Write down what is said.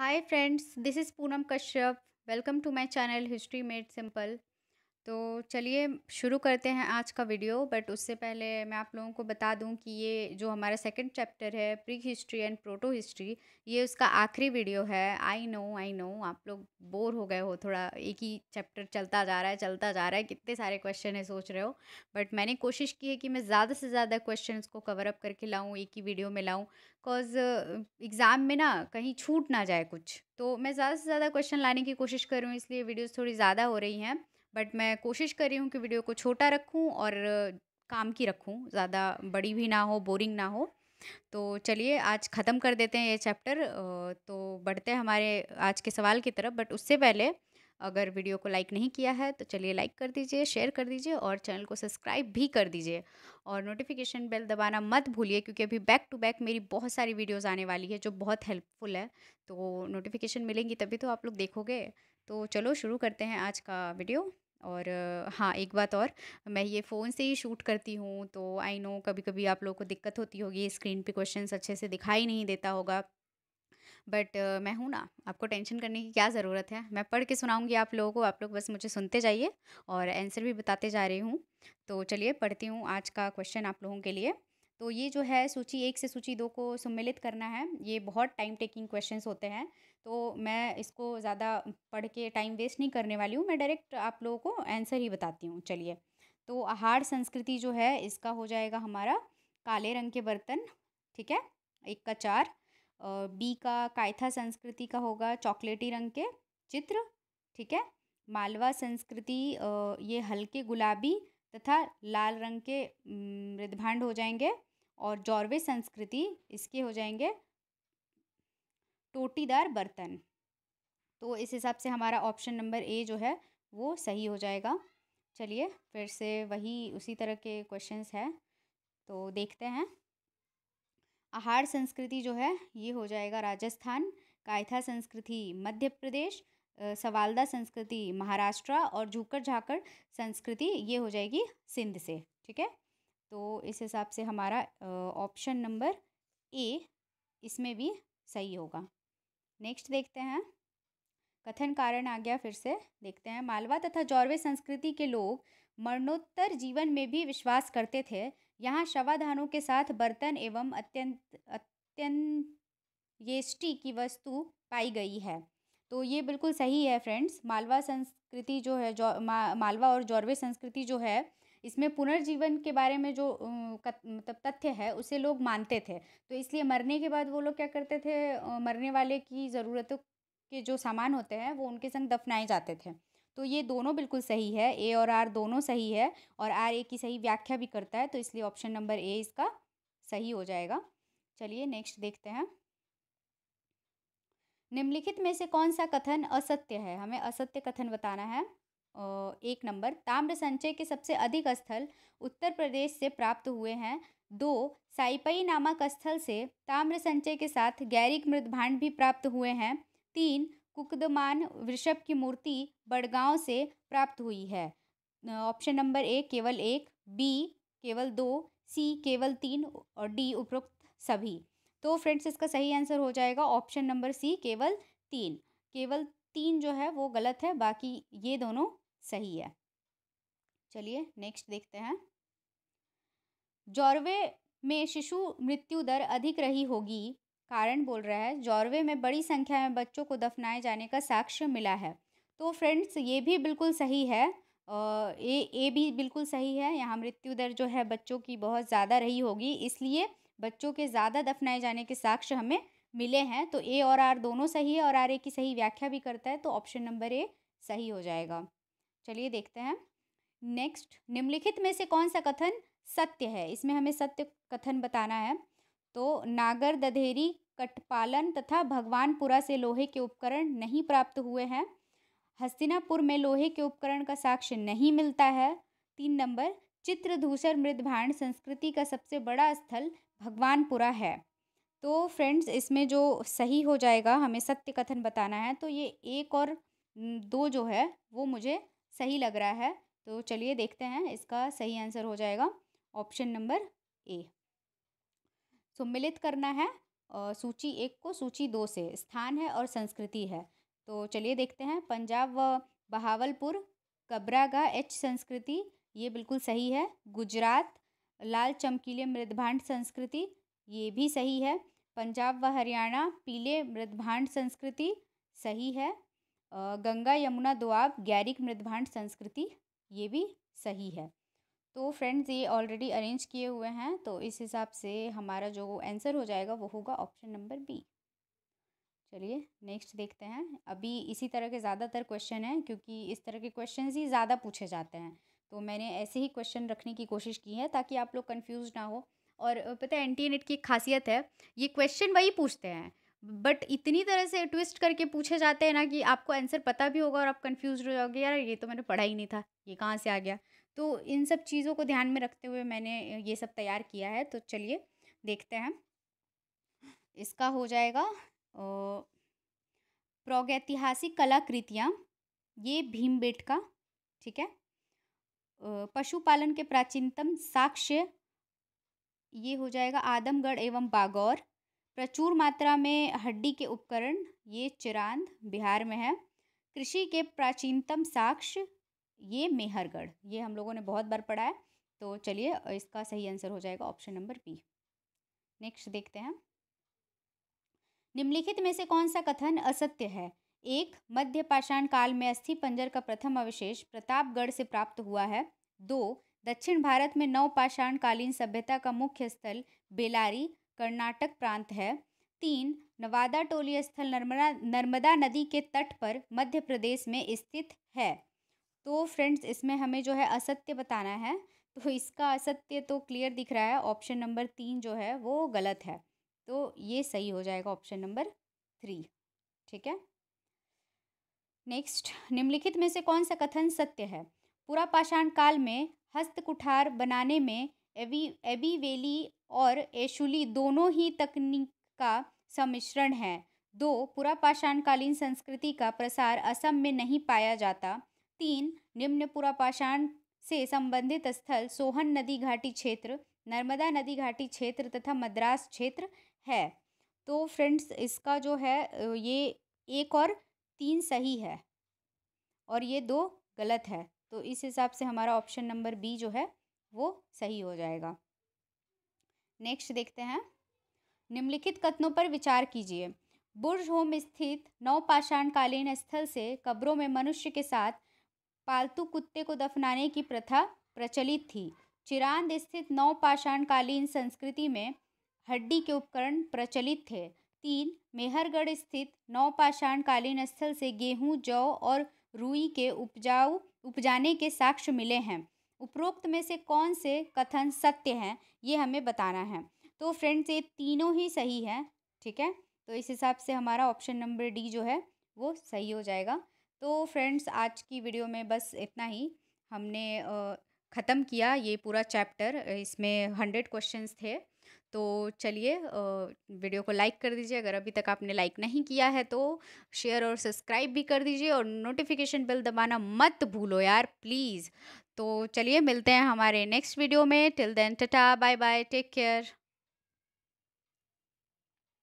Hi friends, this is Poonam Kashyap. Welcome to my channel History Made Simple. तो चलिए शुरू करते हैं आज का वीडियो बट उससे पहले मैं आप लोगों को बता दूं कि ये जो हमारा सेकंड चैप्टर है prehistory and protohistory ये उसका आखिरी वीडियो है आई नो आई नो आप लोग बोर हो गए हो थोड़ा एक ही चैप्टर चलता जा रहा है चलता जा रहा है कितने सारे क्वेश्चन है सोच रहे हो बट मैंने कोशिश की है कि मैं ज़्यादा से ज़्यादा क्वेश्चन को कवर अप करके लाऊँ एक ही वीडियो में लाऊँ बिकॉज एग्ज़ाम में ना कहीं छूट ना जाए कुछ तो मैं ज़्यादा से ज़्यादा क्वेश्चन लाने की कोशिश करूँ इसलिए वीडियोज़ थोड़ी ज़्यादा हो रही हैं बट मैं कोशिश कर रही हूँ कि वीडियो को छोटा रखूँ और काम की रखूँ ज़्यादा बड़ी भी ना हो बोरिंग ना हो तो चलिए आज ख़त्म कर देते हैं ये चैप्टर तो बढ़ते हैं हमारे आज के सवाल की तरफ बट उससे पहले अगर वीडियो को लाइक नहीं किया है तो चलिए लाइक कर दीजिए शेयर कर दीजिए और चैनल को सब्सक्राइब भी कर दीजिए और नोटिफिकेशन बेल दबाना मत भूलिए क्योंकि अभी बैक टू बैक मेरी बहुत सारी वीडियोस आने वाली है जो बहुत हेल्पफुल है तो नोटिफिकेशन मिलेंगी तभी तो आप लोग देखोगे तो चलो शुरू करते हैं आज का वीडियो और हाँ एक बात और मैं ये फ़ोन से ही शूट करती हूँ तो आई नो कभी कभी आप लोगों को दिक्कत होती होगी स्क्रीन पे क्वेश्चंस अच्छे से दिखाई नहीं देता होगा बट uh, मैं हूँ ना आपको टेंशन करने की क्या ज़रूरत है मैं पढ़ के सुनाऊँगी आप लोगों को आप लोग बस मुझे सुनते जाइए और आंसर भी बताते जा रही हूँ तो चलिए पढ़ती हूँ आज का क्वेश्चन आप लोगों के लिए तो ये जो है सूची एक से सूची दो को सम्मिलित करना है ये बहुत टाइम टेकिंग क्वेश्चंस होते हैं तो मैं इसको ज़्यादा पढ़ के टाइम वेस्ट नहीं करने वाली हूँ मैं डायरेक्ट आप लोगों को आंसर ही बताती हूँ चलिए तो आहार संस्कृति जो है इसका हो जाएगा हमारा काले रंग के बर्तन ठीक है एक का चार बी का कायथा संस्कृति का होगा चॉकलेटी रंग के चित्र ठीक है मालवा संस्कृति ये हल्के गुलाबी तथा लाल रंग के मृदभांड हो जाएंगे और जौरवे संस्कृति इसके हो जाएंगे टोटीदार बर्तन तो इस हिसाब से हमारा ऑप्शन नंबर ए जो है वो सही हो जाएगा चलिए फिर से वही उसी तरह के क्वेश्चंस हैं तो देखते हैं आहार संस्कृति जो है ये हो जाएगा राजस्थान कायथा संस्कृति मध्य प्रदेश सवालदा संस्कृति महाराष्ट्र और झूकर झाकर संस्कृति ये हो जाएगी सिंध से ठीक है तो इस हिसाब से हमारा ऑप्शन नंबर ए इसमें भी सही होगा नेक्स्ट देखते हैं कथन कारण आ गया फिर से देखते हैं मालवा तथा जौरवे संस्कृति के लोग मरणोत्तर जीवन में भी विश्वास करते थे यहाँ शवाधानों के साथ बर्तन एवं अत्यंत अत्यंत येष्टि की वस्तु पाई गई है तो ये बिल्कुल सही है फ्रेंड्स मालवा संस्कृति जो है जो मा, मालवा और जौरवे संस्कृति जो है इसमें पुनर्जीवन के बारे में जो मतलब तथ्य है उसे लोग मानते थे तो इसलिए मरने के बाद वो लोग क्या करते थे मरने वाले की ज़रूरतों के जो सामान होते हैं वो उनके संग दफनाए जाते थे तो ये दोनों बिल्कुल सही है ए और आर दोनों सही है और आर ए की सही व्याख्या भी करता है तो इसलिए ऑप्शन नंबर ए इसका सही हो जाएगा चलिए नेक्स्ट देखते हैं निम्नलिखित में से कौन सा कथन असत्य है हमें असत्य कथन बताना है एक नंबर ताम्र संचय के सबसे अधिक स्थल उत्तर प्रदेश से प्राप्त हुए हैं दो साइपई नामक स्थल से ताम्र संचय के साथ गैरिक मृदभांड भी प्राप्त हुए हैं तीन कुकदमान वृषभ की मूर्ति बड़गांव से प्राप्त हुई है ऑप्शन नंबर ए केवल एक बी केवल दो सी केवल तीन और डी उपरोक्त सभी तो फ्रेंड्स इसका सही आंसर हो जाएगा ऑप्शन नंबर सी केवल तीन केवल तीन जो है वो गलत है बाकी ये दोनों सही है चलिए नेक्स्ट देखते हैं जॉर्वे में शिशु मृत्यु दर अधिक रही होगी कारण बोल रहा है जॉर्वे में बड़ी संख्या में बच्चों को दफनाए जाने का साक्ष्य मिला है तो फ्रेंड्स ये भी बिल्कुल सही है ए ए भी बिल्कुल सही है यहाँ मृत्यु दर जो है बच्चों की बहुत ज़्यादा रही होगी इसलिए बच्चों के ज़्यादा दफनाए जाने के साक्ष्य हमें मिले हैं तो ए और आर दोनों सही है और आर ए की सही व्याख्या भी करता है तो ऑप्शन नंबर ए सही हो जाएगा चलिए देखते हैं नेक्स्ट निम्नलिखित में से कौन सा कथन सत्य है इसमें हमें सत्य कथन बताना है तो नागर दधेरी कटपालन तथा भगवानपुरा से लोहे के उपकरण नहीं प्राप्त हुए हैं हस्तिनापुर में लोहे के उपकरण का साक्ष्य नहीं मिलता है तीन नंबर चित्रधूसर मृदभांड संस्कृति का सबसे बड़ा स्थल भगवानपुरा है तो फ्रेंड्स इसमें जो सही हो जाएगा हमें सत्य कथन बताना है तो ये एक और दो जो है वो मुझे सही लग रहा है तो चलिए देखते हैं इसका सही आंसर हो जाएगा ऑप्शन नंबर ए सम्मिलित करना है सूची एक को सूची दो से स्थान है और संस्कृति है तो चलिए देखते हैं पंजाब व बहावलपुर कबरागा एच संस्कृति ये बिल्कुल सही है गुजरात लाल चमकीले मृदभांड संस्कृति ये भी सही है पंजाब व हरियाणा पीले मृदभांड संस्कृति सही है गंगा यमुना दुआब गैरिक मृदभांड संस्कृति ये भी सही है तो फ्रेंड्स ये ऑलरेडी अरेंज किए हुए हैं तो इस हिसाब से हमारा जो आंसर हो जाएगा वो होगा ऑप्शन नंबर बी चलिए नेक्स्ट देखते हैं अभी इसी तरह के ज़्यादातर क्वेश्चन हैं क्योंकि इस तरह के क्वेश्चन ही ज़्यादा पूछे जाते हैं तो मैंने ऐसे ही क्वेश्चन रखने की कोशिश की है ताकि आप लोग कन्फ्यूज़ ना हो और पता है एन टी की खासियत है ये क्वेश्चन वही पूछते हैं बट इतनी तरह से ट्विस्ट करके पूछे जाते हैं ना कि आपको आंसर पता भी होगा और आप कन्फ्यूज हो जाओगे यार ये तो मैंने पढ़ा ही नहीं था ये कहाँ से आ गया तो इन सब चीज़ों को ध्यान में रखते हुए मैंने ये सब तैयार किया है तो चलिए देखते हैं इसका हो जाएगा प्रौगैतिहासिक कलाकृतियाँ ये भीम का ठीक है पशुपालन के प्राचीनतम साक्ष्य ये हो जाएगा आदमगढ़ एवं बागौर प्रचुर मात्रा में हड्डी के उपकरण ये चिरांद बिहार में है कृषि के प्राचीनतम साक्ष्य ये मेहरगढ़ ये हम लोगों ने बहुत बार पढ़ा है तो चलिए इसका सही आंसर हो जाएगा ऑप्शन नंबर बी नेक्स्ट देखते हैं निम्नलिखित में से कौन सा कथन असत्य है एक मध्य पाषाण काल में अस्थि पंजर का प्रथम अवशेष प्रतापगढ़ से प्राप्त हुआ है दो दक्षिण भारत में नवपाषाण कालीन सभ्यता का मुख्य स्थल बेलारी कर्नाटक प्रांत है तीन नवादा टोली स्थल नर्मदा नर्मदा नदी के तट पर मध्य प्रदेश में स्थित है तो फ्रेंड्स इसमें हमें जो है असत्य बताना है तो इसका असत्य तो क्लियर दिख रहा है ऑप्शन नंबर तीन जो है वो गलत है तो ये सही हो जाएगा ऑप्शन नंबर थ्री ठीक है नेक्स्ट निम्नलिखित में से कौन सा कथन सत्य है पूरा पाषाण काल में हस्त कुठार बनाने में एवी एबीवेली और एशुली दोनों ही तकनीक का सम्मिश्रण है दो पूरा पाषाणकालीन संस्कृति का प्रसार असम में नहीं पाया जाता तीन निम्न पूरा पाषाण से संबंधित स्थल सोहन नदी घाटी क्षेत्र नर्मदा नदी घाटी क्षेत्र तथा मद्रास क्षेत्र है तो फ्रेंड्स इसका जो है ये एक और तीन सही है और ये दो गलत है तो इस हिसाब से हमारा ऑप्शन नंबर बी जो है वो सही हो जाएगा नेक्स्ट देखते हैं निम्नलिखित कथनों पर विचार कीजिए बुर्ज होम स्थित नवपाषाणकालीन स्थल से कब्रों में मनुष्य के साथ पालतू कुत्ते को दफनाने की प्रथा प्रचलित थी चिरांद स्थित नवपाषाणकालीन संस्कृति में हड्डी के उपकरण प्रचलित थे तीन मेहरगढ़ स्थित नौपाषाण कालीन स्थल से गेहूं जौ और रुई के उपजाऊ उपजाने के साक्ष्य मिले हैं उपरोक्त में से कौन से कथन सत्य हैं ये हमें बताना है तो फ्रेंड्स ये तीनों ही सही है ठीक है तो इस हिसाब से हमारा ऑप्शन नंबर डी जो है वो सही हो जाएगा तो फ्रेंड्स आज की वीडियो में बस इतना ही हमने ख़त्म किया ये पूरा चैप्टर इसमें हंड्रेड क्वेश्चंस थे तो चलिए वीडियो को लाइक कर दीजिए अगर अभी तक आपने लाइक नहीं किया है तो शेयर और सब्सक्राइब भी कर दीजिए और नोटिफिकेशन बेल दबाना मत भूलो यार प्लीज़ तो चलिए मिलते हैं हमारे नेक्स्ट वीडियो में till then tata bye bye take care